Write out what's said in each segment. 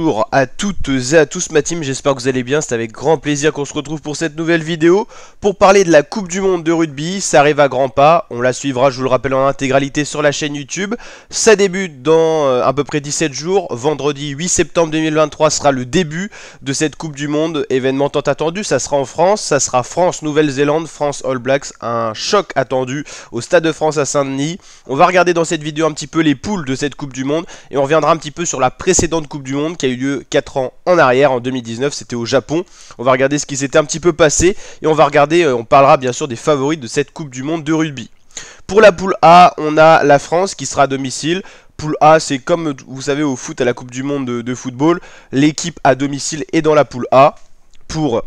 bonjour à toutes et à tous ma team, j'espère que vous allez bien, c'est avec grand plaisir qu'on se retrouve pour cette nouvelle vidéo pour parler de la Coupe du Monde de rugby, ça arrive à grands pas, on la suivra je vous le rappelle en intégralité sur la chaîne YouTube, ça débute dans euh, à peu près 17 jours, vendredi 8 septembre 2023 sera le début de cette Coupe du Monde, événement tant attendu, ça sera en France, ça sera France-Nouvelle-Zélande, France-All Blacks, un choc attendu au Stade de France à Saint-Denis, on va regarder dans cette vidéo un petit peu les poules de cette Coupe du Monde et on reviendra un petit peu sur la précédente Coupe du Monde qui a lieu 4 ans en arrière, en 2019, c'était au Japon. On va regarder ce qui s'était un petit peu passé et on va regarder, euh, on parlera bien sûr des favoris de cette Coupe du Monde de rugby. Pour la poule A, on a la France qui sera à domicile. Poule A, c'est comme vous savez au foot, à la Coupe du Monde de, de football, l'équipe à domicile est dans la poule A. Pour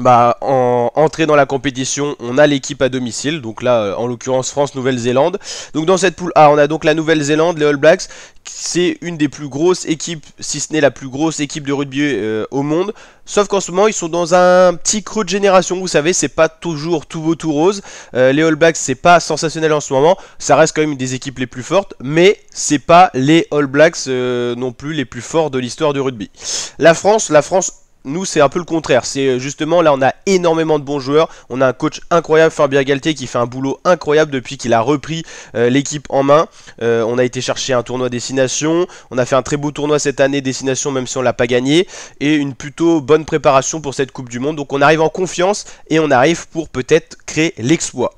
bah, en, entrée dans la compétition, on a l'équipe à domicile, donc là euh, en l'occurrence France-Nouvelle-Zélande. Donc dans cette poule A, on a donc la Nouvelle-Zélande, les All Blacks, c'est une des plus grosses équipes, si ce n'est la plus grosse équipe de rugby euh, au monde. Sauf qu'en ce moment, ils sont dans un petit creux de génération, vous savez, c'est pas toujours tout beau tout rose. Euh, les All Blacks, c'est pas sensationnel en ce moment, ça reste quand même une des équipes les plus fortes, mais c'est pas les All Blacks non plus les plus forts de l'histoire du rugby. La France, la France nous, c'est un peu le contraire. C'est euh, justement là, on a énormément de bons joueurs. On a un coach incroyable, Fabien Galtier, qui fait un boulot incroyable depuis qu'il a repris euh, l'équipe en main. Euh, on a été chercher un tournoi destination. On a fait un très beau tournoi cette année destination, même si on l'a pas gagné, et une plutôt bonne préparation pour cette Coupe du Monde. Donc on arrive en confiance et on arrive pour peut-être créer l'exploit.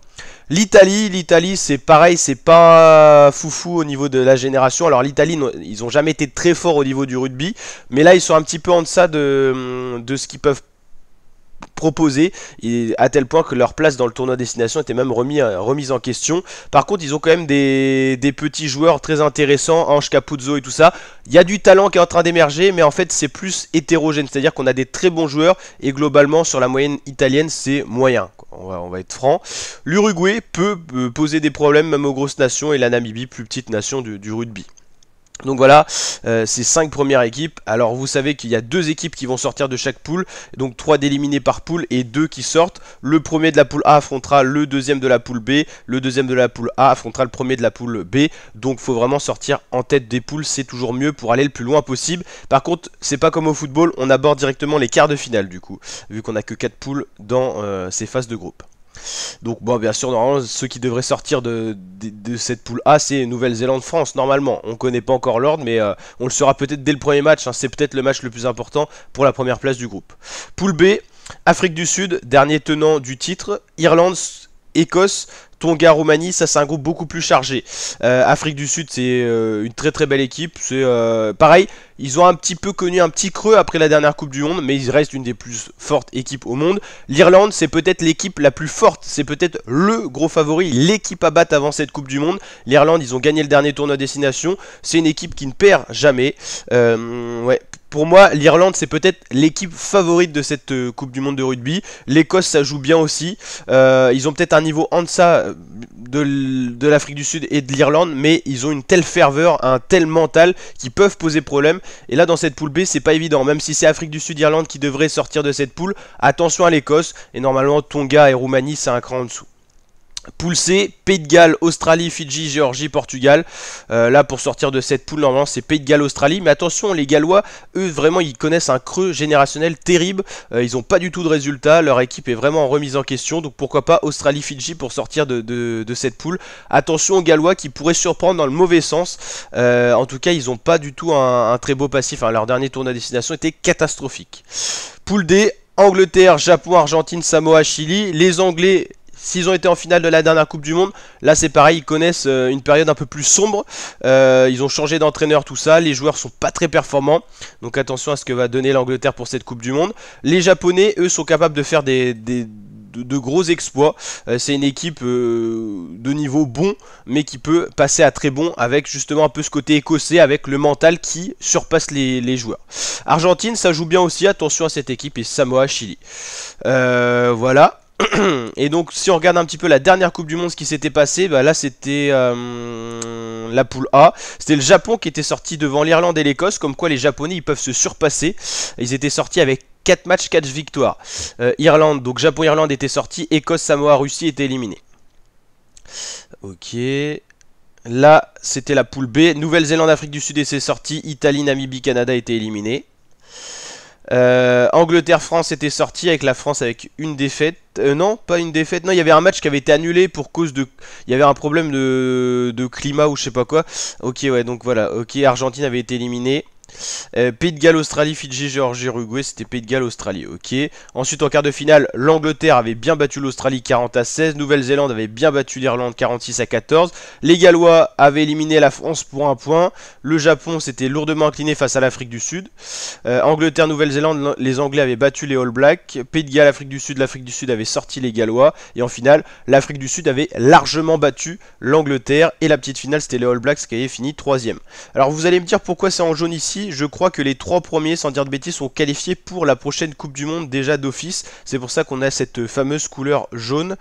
L'Italie, l'Italie c'est pareil, c'est pas foufou au niveau de la génération. Alors l'Italie, ils ont jamais été très forts au niveau du rugby, mais là ils sont un petit peu en deçà de, de ce qu'ils peuvent proposés et à tel point que leur place dans le tournoi destination était même remis, remise en question. Par contre, ils ont quand même des, des petits joueurs très intéressants, Ange Capuzzo et tout ça. Il y a du talent qui est en train d'émerger, mais en fait, c'est plus hétérogène, c'est-à-dire qu'on a des très bons joueurs et globalement, sur la moyenne italienne, c'est moyen. On va, on va, être franc. L'Uruguay peut euh, poser des problèmes même aux grosses nations et la Namibie, plus petite nation du rugby. Donc voilà, euh, ces 5 premières équipes. Alors vous savez qu'il y a deux équipes qui vont sortir de chaque poule, donc 3 d'éliminés par poule et 2 qui sortent. Le premier de la poule A affrontera le deuxième de la poule B, le deuxième de la poule A affrontera le premier de la poule B. Donc faut vraiment sortir en tête des poules, c'est toujours mieux pour aller le plus loin possible. Par contre, c'est pas comme au football, on aborde directement les quarts de finale du coup, vu qu'on a que 4 poules dans euh, ces phases de groupe. Donc bon bien sûr normalement ceux qui devraient sortir de, cette poule A c'est Nouvelle-Zélande-France normalement. On connaît pas encore l'ordre mais euh, on le saura peut-être dès le premier match. Hein. C'est peut-être le match le plus important pour la première place du groupe. Poule B, Afrique du Sud, dernier tenant du titre, Irlande, Écosse, Tonga, Roumanie, ça c'est un groupe beaucoup plus chargé. Euh, Afrique du Sud, c'est euh, une très très belle équipe. C'est euh, pareil, ils ont un petit peu connu un petit creux après la dernière Coupe du Monde, mais ils restent une des plus fortes équipes au monde. L'Irlande, c'est peut-être l'équipe la plus forte, c'est peut-être le gros favori, l'équipe à battre avant cette Coupe du Monde. L'Irlande, ils ont gagné le dernier tournoi destination. C'est une équipe qui ne perd jamais. ouais, pour moi, l'Irlande, c'est peut-être l'équipe favorite de cette euh, Coupe du Monde de rugby. L'Écosse, ça joue bien aussi. Euh, ils ont peut-être un niveau en deçà euh, de l'Afrique du Sud et de l'Irlande, mais ils ont une telle ferveur, un tel mental qui peuvent poser problème. Et là, dans cette poule B, c'est pas évident. Même si c'est Afrique du Sud, Irlande qui devrait sortir de cette poule, attention à l'Écosse. Et normalement, Tonga et Roumanie, c'est un cran en dessous. Poule C, Pays de Galles, Australie, Fidji, Géorgie, Portugal. Euh, là, pour sortir de cette poule, normalement, c'est Pays de Galles, Australie. Mais attention, les Gallois, eux, vraiment, ils connaissent un creux générationnel terrible. Euh, ils n'ont pas du tout de résultats. Leur équipe est vraiment remise en question. Donc pourquoi pas Australie, Fidji pour sortir de, cette poule. Attention aux Gallois qui pourraient surprendre dans le mauvais sens. Euh, en tout cas, ils n'ont pas du tout un, très beau passif. Hein. Leur dernier tournoi à destination était catastrophique. Poule D, Angleterre, Japon, Argentine, Samoa, Chili. Les Anglais S'ils ont été en finale de la dernière Coupe du Monde, là c'est pareil, ils connaissent euh, une période un peu plus sombre. Euh, ils ont changé d'entraîneur, tout ça. Les joueurs sont pas très performants. Donc attention à ce que va donner l'Angleterre pour cette Coupe du Monde. Les Japonais, eux, sont capables de faire des, de, gros exploits. Euh, c'est une équipe de niveau bon, mais qui peut passer à très bon avec justement un peu ce côté écossais, avec le mental qui surpasse les, joueurs. Argentine, ça joue bien aussi, attention à cette équipe, et Samoa, Chili. voilà. et donc si on regarde un petit peu la dernière Coupe du Monde, ce qui s'était passé, bah là c'était euh, la poule A. C'était le Japon qui était sorti devant l'Irlande et l'Écosse, comme quoi les Japonais ils peuvent se surpasser. Ils étaient sortis avec 4 matchs, 4 victoires. Euh, Irlande, donc Japon-Irlande était sorti, Écosse, Samoa, Russie était éliminée. Ok. Là, c'était la poule B. Nouvelle-Zélande, Afrique du Sud et c'est sorti. Italie, Namibie, Canada étaient éliminés. Euh, Angleterre-France était sorti avec la France avec une défaite. Euh, non, pas une défaite. Non, il y avait un match qui avait été annulé pour cause de. Il y avait un problème de, de climat ou je sais pas quoi. Ok, ouais, donc voilà. Ok, Argentine avait été éliminée. Euh, Pays de Galles, Australie, Fidji, Géorgie, Uruguay, c'était Pays de Galles, Australie, ok. Ensuite en quart de finale, l'Angleterre avait bien battu l'Australie 40 à 16, Nouvelle-Zélande avait bien battu l'Irlande 46 à 14, les Gallois avaient éliminé la France pour un point, le Japon s'était lourdement incliné face à l'Afrique du Sud, euh, Angleterre, Nouvelle-Zélande, les Anglais avaient battu les All Blacks, Pays de Galles, Afrique du Sud, l'Afrique du Sud avait sorti les Gallois, et en finale, l'Afrique du Sud avait largement battu l'Angleterre, et la petite finale c'était les All Blacks qui avaient fini troisième. Alors vous allez me dire pourquoi c'est en jaune ici je crois que les trois premiers, sans dire de bêtises, sont qualifiés pour la prochaine Coupe du Monde déjà d'office. C'est pour ça qu'on a cette fameuse couleur jaune.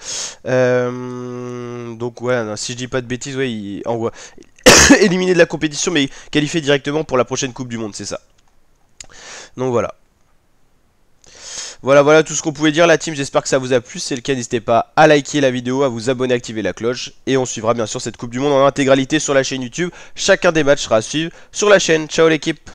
Euh, donc ouais, si je dis pas de bêtises, ouais, envoie éliminé de la compétition, mais qualifié directement pour la prochaine Coupe du Monde, c'est ça. Donc voilà. Voilà, voilà tout ce qu'on pouvait dire la team, j'espère que ça vous a plu, si c'est le cas n'hésitez pas à liker la vidéo, à vous abonner, activer la cloche, et on suivra bien sûr cette Coupe du Monde en intégralité sur la chaîne YouTube, chacun des matchs sera à suivre sur la chaîne, ciao l'équipe